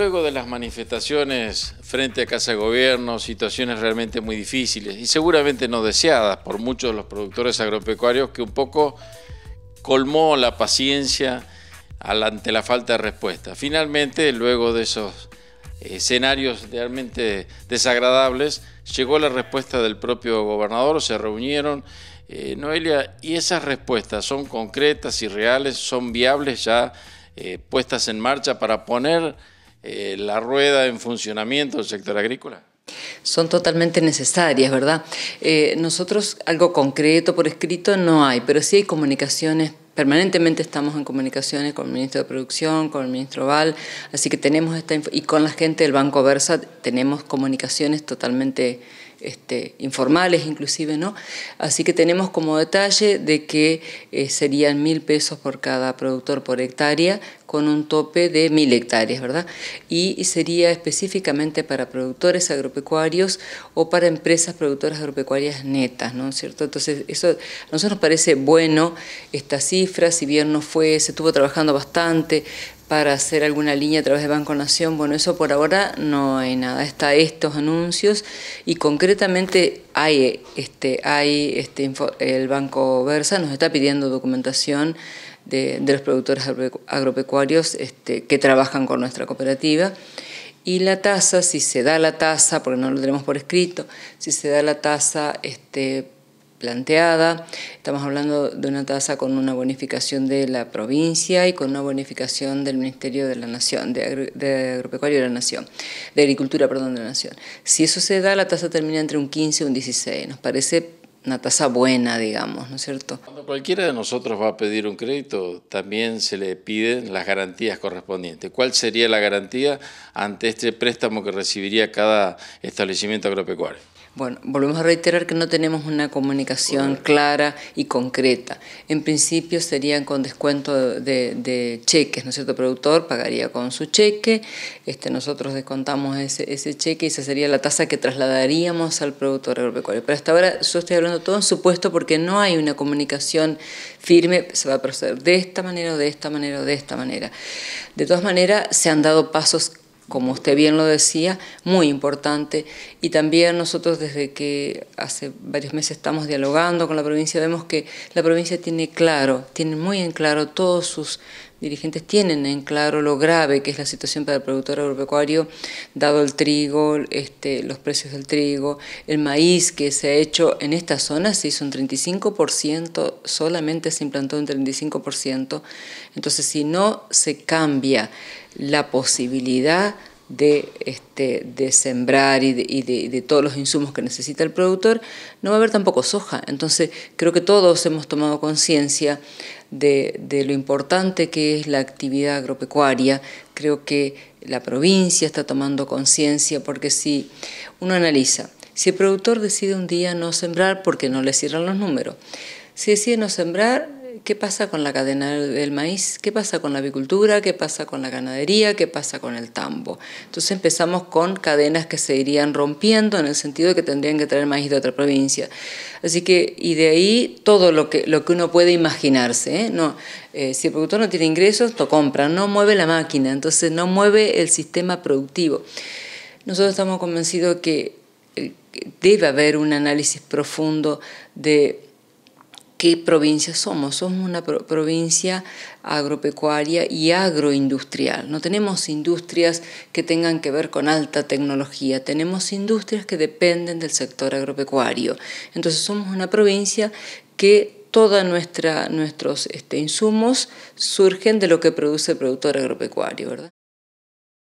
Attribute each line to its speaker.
Speaker 1: Luego de las manifestaciones frente a Casa de Gobierno, situaciones realmente muy difíciles y seguramente no deseadas por muchos de los productores agropecuarios que un poco colmó la paciencia ante la falta de respuesta. Finalmente, luego de esos escenarios realmente desagradables, llegó la respuesta del propio gobernador, se reunieron, eh, Noelia, y esas respuestas son concretas y reales, son viables ya eh, puestas en marcha para poner eh, la rueda en funcionamiento del sector agrícola?
Speaker 2: Son totalmente necesarias, ¿verdad? Eh, nosotros algo concreto por escrito no hay, pero sí hay comunicaciones permanentemente estamos en comunicaciones con el ministro de Producción, con el ministro Val, así que tenemos esta y con la gente del Banco Versa tenemos comunicaciones totalmente este, informales inclusive, ¿no? Así que tenemos como detalle de que eh, serían mil pesos por cada productor por hectárea con un tope de mil hectáreas, ¿verdad? Y, sería específicamente para productores agropecuarios o para empresas productoras agropecuarias netas, ¿no cierto? Entonces, eso a nosotros nos parece bueno esta cifra, si bien no fue, se estuvo trabajando bastante, para hacer alguna línea a través de Banco Nación. Bueno, eso por ahora no hay nada. Está estos anuncios y concretamente hay este hay este el Banco Versa nos está pidiendo documentación de, los productores agropecuarios este, que trabajan con nuestra cooperativa. Y la tasa, si se da la tasa, porque no lo tenemos por escrito, si se da la tasa este, planteada. Estamos hablando de una tasa con una bonificación de la provincia y con una bonificación del Ministerio de la Nación, de, Agropecuario de la Nación, de Agricultura, perdón, de la Nación. Si eso se da, la tasa termina entre un 15 y un 16. Nos parece una tasa buena, digamos, ¿no es cierto?
Speaker 1: Cuando cualquiera de nosotros va a pedir un crédito, también se le piden las garantías correspondientes. ¿Cuál sería la garantía ante este préstamo que recibiría cada establecimiento agropecuario?
Speaker 2: Bueno, volvemos a reiterar que no tenemos una comunicación clara y concreta. En principio serían con descuento de, cheques, ¿no es cierto? El productor pagaría con su cheque, este, nosotros descontamos ese, cheque y esa sería la tasa que trasladaríamos al productor agropecuario. Pero hasta ahora yo estoy hablando todo en supuesto porque no hay una comunicación firme, se va a proceder de esta manera de esta manera de esta manera. De todas maneras, se han dado pasos como usted bien lo decía, muy importante. Y también nosotros desde que hace varios meses estamos dialogando con la provincia, vemos que la provincia tiene claro, tiene muy en claro, todos sus dirigentes tienen en claro lo grave que es la situación para el productor agropecuario, dado el trigo, este, los precios del trigo, el maíz que se ha hecho en esta zona se hizo un 35%, solamente se implantó un 35%. Entonces, si no se cambia la posibilidad de, este, de sembrar y, de, todos los insumos que necesita el productor, no va a haber tampoco soja. Entonces creo que todos hemos tomado conciencia de, lo importante que es la actividad agropecuaria. Creo que la provincia está tomando conciencia porque si uno analiza, si el productor decide un día no sembrar porque no le cierran los números, si decide no sembrar, ¿Qué pasa con la cadena del maíz? ¿Qué pasa con la avicultura? ¿Qué pasa con la ganadería? ¿Qué pasa con el tambo? Entonces empezamos con cadenas que se irían rompiendo en el sentido de que tendrían que traer maíz de otra provincia. Así que, y de ahí todo lo que, lo que uno puede imaginarse. ¿eh? No, eh, si el productor no tiene ingresos, lo compra, no mueve la máquina, entonces no mueve el sistema productivo. Nosotros estamos convencidos que eh, debe haber un análisis profundo de qué provincia somos. Somos una provincia agropecuaria y agroindustrial. No tenemos industrias que tengan que ver con alta tecnología, tenemos industrias que dependen del sector agropecuario. Entonces somos una provincia que todos nuestros este, insumos surgen de lo que produce el productor agropecuario. ¿verdad?